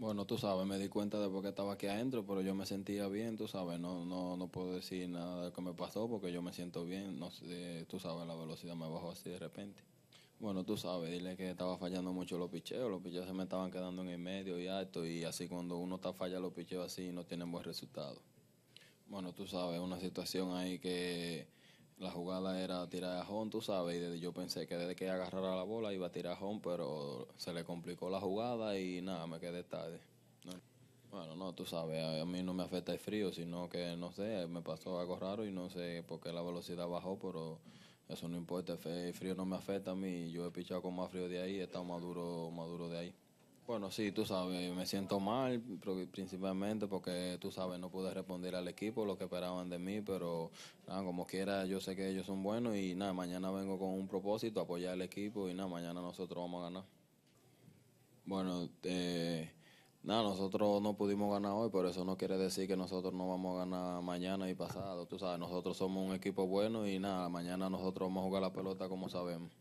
Bueno, tú sabes, me di cuenta de por qué estaba aquí adentro, pero yo me sentía bien, tú sabes, no no no puedo decir nada de lo que me pasó porque yo me siento bien, no sé, tú sabes, la velocidad me bajó así de repente. Bueno, tú sabes, dile que estaba fallando mucho los picheos, los picheos se me estaban quedando en el medio y alto, y así cuando uno está fallando los picheos así no tienen buen resultado. Bueno, tú sabes, una situación ahí que la jugada era tirar a home, tú sabes, y yo pensé que desde que agarrara la bola iba a tirar a home, pero se le complicó la jugada y nada, me quedé tarde. Bueno, no, tú sabes, a mí no me afecta el frío, sino que, no sé, me pasó algo raro y no sé por qué la velocidad bajó, pero eso no importa, el frío no me afecta a mí, yo he pichado con más frío de ahí, he estado más duro, más duro de ahí. Bueno, sí, tú sabes, me siento mal, principalmente porque tú sabes, no pude responder al equipo lo que esperaban de mí, pero nada, como quiera, yo sé que ellos son buenos y nada, mañana vengo con un propósito, apoyar al equipo y nada, mañana nosotros vamos a ganar. Bueno, eh, nada, nosotros no pudimos ganar hoy, pero eso no quiere decir que nosotros no vamos a ganar mañana y pasado, tú sabes, nosotros somos un equipo bueno y nada, mañana nosotros vamos a jugar la pelota como sabemos.